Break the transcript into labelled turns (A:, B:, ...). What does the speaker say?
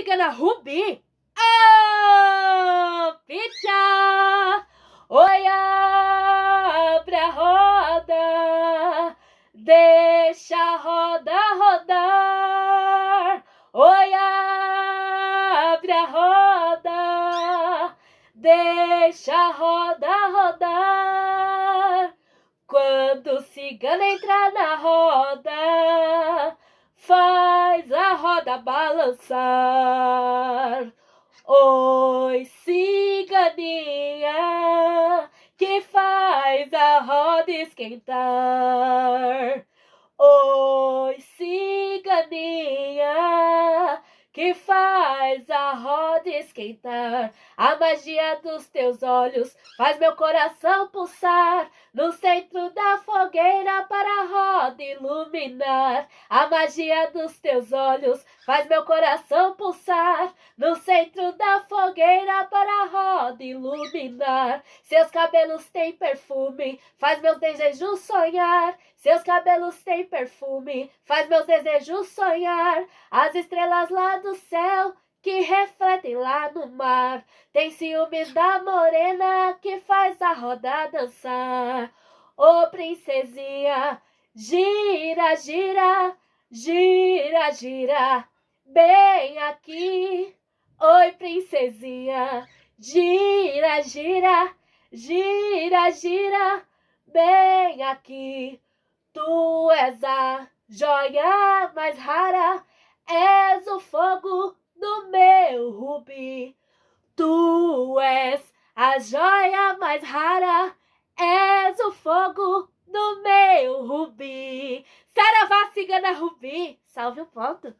A: cigana Rubi. Oh, picha, olha pra roda, deixa a roda rodar. oia, pra roda, deixa a roda rodar. Quando o cigano entrar na roda, balançar. Oi, ciganinha, que faz a roda esquentar. Oi, ciganinha, que faz a roda esquentar. A magia dos teus olhos faz meu coração pulsar. No centro da fogueira para a roda iluminar, a magia dos teus olhos faz meu coração pulsar. No centro da fogueira para a roda iluminar, seus cabelos têm perfume, faz meus desejos sonhar. Seus cabelos têm perfume, faz meus desejos sonhar. As estrelas lá do céu que refletem lá no mar. Tem ciúmes da morena que faz a roda dançar. Ô oh, princesinha, gira, gira, gira, gira, bem aqui. Oi, princesinha, gira, gira, gira, gira, bem aqui. Tu és a joia mais rara, és o fogo A joia mais rara és o fogo do meu rubi. Saravá, cigana rubi. Salve o ponto.